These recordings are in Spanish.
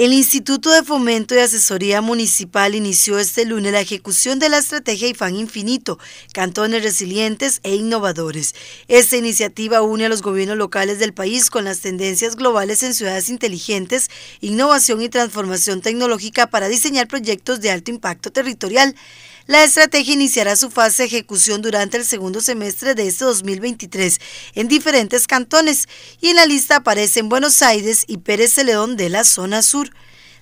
El Instituto de Fomento y Asesoría Municipal inició este lunes la ejecución de la estrategia IFAN Infinito, Cantones Resilientes e Innovadores. Esta iniciativa une a los gobiernos locales del país con las tendencias globales en ciudades inteligentes, innovación y transformación tecnológica para diseñar proyectos de alto impacto territorial. La estrategia iniciará su fase de ejecución durante el segundo semestre de este 2023 en diferentes cantones y en la lista aparecen Buenos Aires y Pérez Celedón de la zona sur.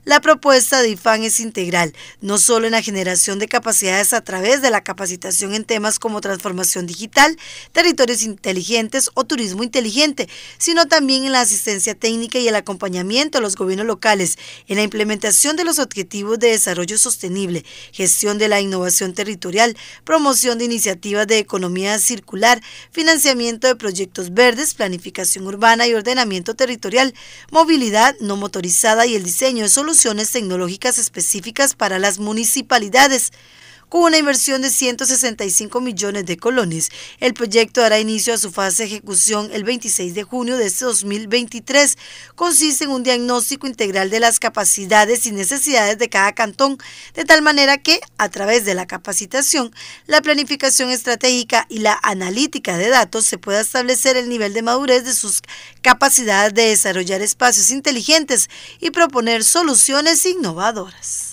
La propuesta de IFAN es integral, no solo en la generación de capacidades a través de la capacitación en temas como transformación digital, territorios inteligentes o turismo inteligente, sino también en la asistencia técnica y el acompañamiento a los gobiernos locales, en la implementación de los objetivos de desarrollo sostenible, gestión de la innovación territorial, promoción de iniciativas de economía circular, financiamiento de proyectos verdes, planificación urbana y ordenamiento territorial, movilidad no motorizada y el diseño de soluciones soluciones tecnológicas específicas para las municipalidades con una inversión de 165 millones de colones. El proyecto dará inicio a su fase de ejecución el 26 de junio de este 2023. Consiste en un diagnóstico integral de las capacidades y necesidades de cada cantón, de tal manera que, a través de la capacitación, la planificación estratégica y la analítica de datos se pueda establecer el nivel de madurez de sus capacidades de desarrollar espacios inteligentes y proponer soluciones innovadoras.